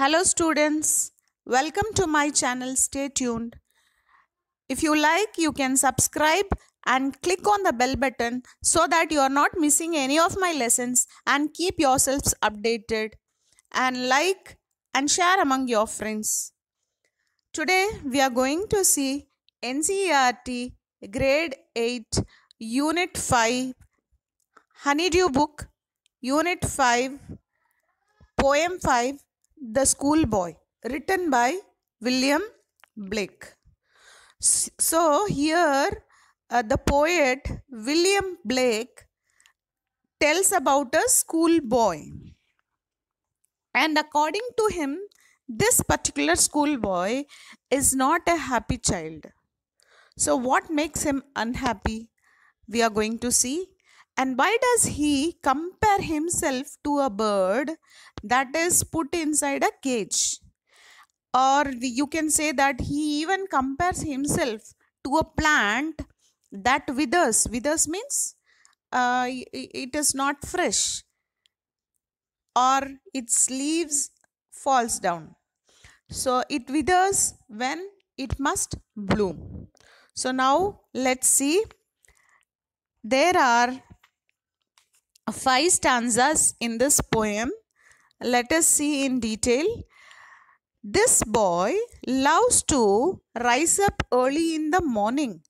Hello students, welcome to my channel. Stay tuned. If you like, you can subscribe and click on the bell button so that you are not missing any of my lessons and keep yourselves updated and like and share among your friends. Today we are going to see NCERT grade 8 unit 5 Honeydew book unit 5 poem 5 the Schoolboy, written by William Blake. So, here uh, the poet William Blake tells about a schoolboy. And according to him, this particular schoolboy is not a happy child. So, what makes him unhappy? We are going to see and why does he compare himself to a bird that is put inside a cage? Or you can say that he even compares himself to a plant that withers. Withers means uh, it is not fresh or its leaves falls down. So it withers when it must bloom. So now let's see. There are five stanzas in this poem. Let us see in detail. This boy loves to rise up early in the morning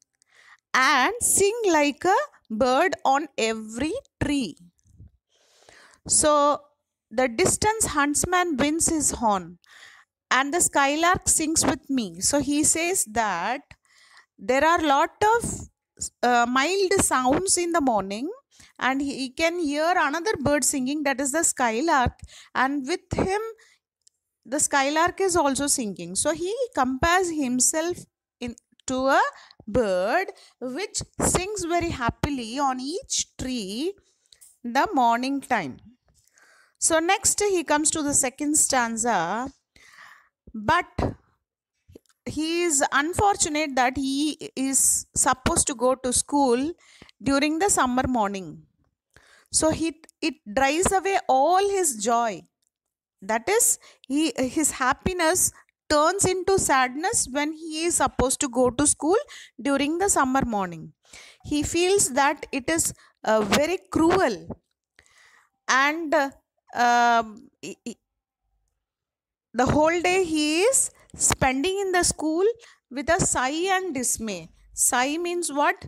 and sing like a bird on every tree. So the distance huntsman wins his horn and the skylark sings with me. So he says that there are lot of uh, mild sounds in the morning and he can hear another bird singing that is the skylark and with him the skylark is also singing so he compares himself in to a bird which sings very happily on each tree the morning time so next he comes to the second stanza but he is unfortunate that he is supposed to go to school during the summer morning so he it drives away all his joy that is he his happiness turns into sadness when he is supposed to go to school during the summer morning he feels that it is uh, very cruel and uh, uh, the whole day he is spending in the school with a sigh and dismay. Sigh means what?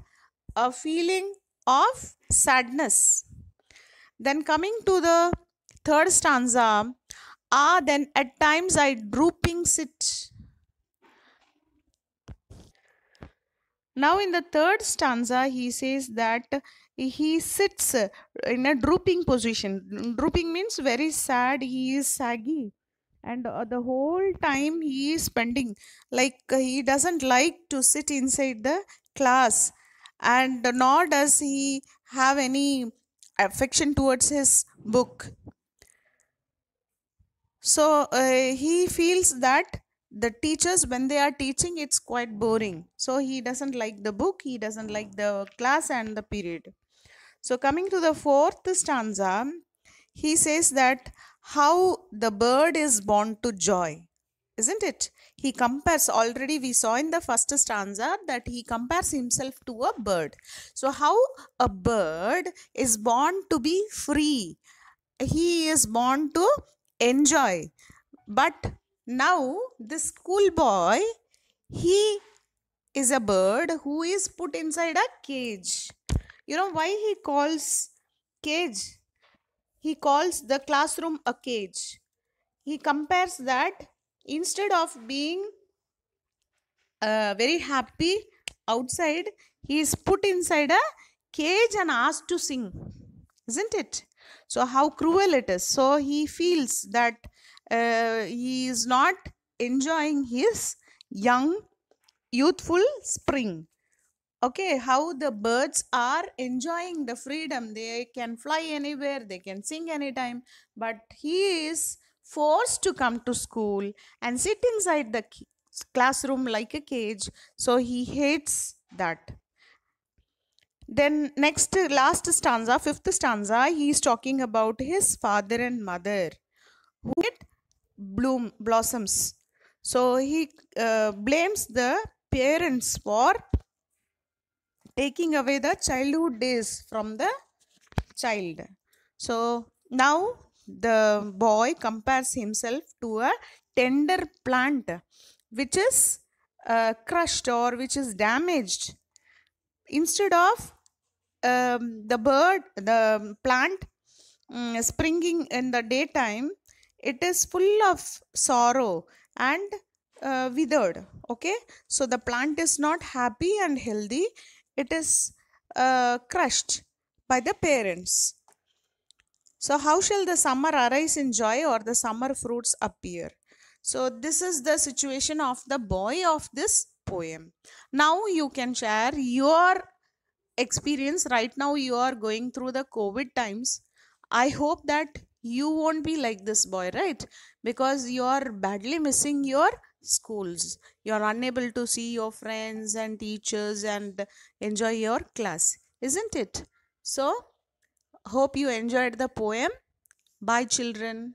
A feeling of sadness. Then coming to the third stanza, ah, then at times I drooping sit. Now, in the third stanza, he says that he sits in a drooping position. Drooping means very sad, he is saggy and uh, the whole time he is spending like uh, he doesn't like to sit inside the class and nor does he have any affection towards his book so uh, he feels that the teachers when they are teaching it's quite boring so he doesn't like the book he doesn't like the class and the period so coming to the fourth stanza he says that how the bird is born to joy isn't it he compares already we saw in the first stanza that he compares himself to a bird so how a bird is born to be free he is born to enjoy but now the schoolboy he is a bird who is put inside a cage you know why he calls cage he calls the classroom a cage. He compares that instead of being uh, very happy outside, he is put inside a cage and asked to sing. Isn't it? So, how cruel it is. So, he feels that uh, he is not enjoying his young, youthful spring okay how the birds are enjoying the freedom they can fly anywhere they can sing anytime but he is forced to come to school and sit inside the classroom like a cage so he hates that then next last stanza fifth stanza he is talking about his father and mother who get bloom blossoms so he uh, blames the parents for taking away the childhood days from the child. So now the boy compares himself to a tender plant which is uh, crushed or which is damaged. Instead of um, the bird, the plant um, springing in the daytime, it is full of sorrow and uh, withered. Okay, so the plant is not happy and healthy it is uh, crushed by the parents. So, how shall the summer arise in joy or the summer fruits appear? So, this is the situation of the boy of this poem. Now, you can share your experience. Right now, you are going through the COVID times. I hope that you won't be like this boy, right? Because you are badly missing your schools you are unable to see your friends and teachers and enjoy your class isn't it so hope you enjoyed the poem bye children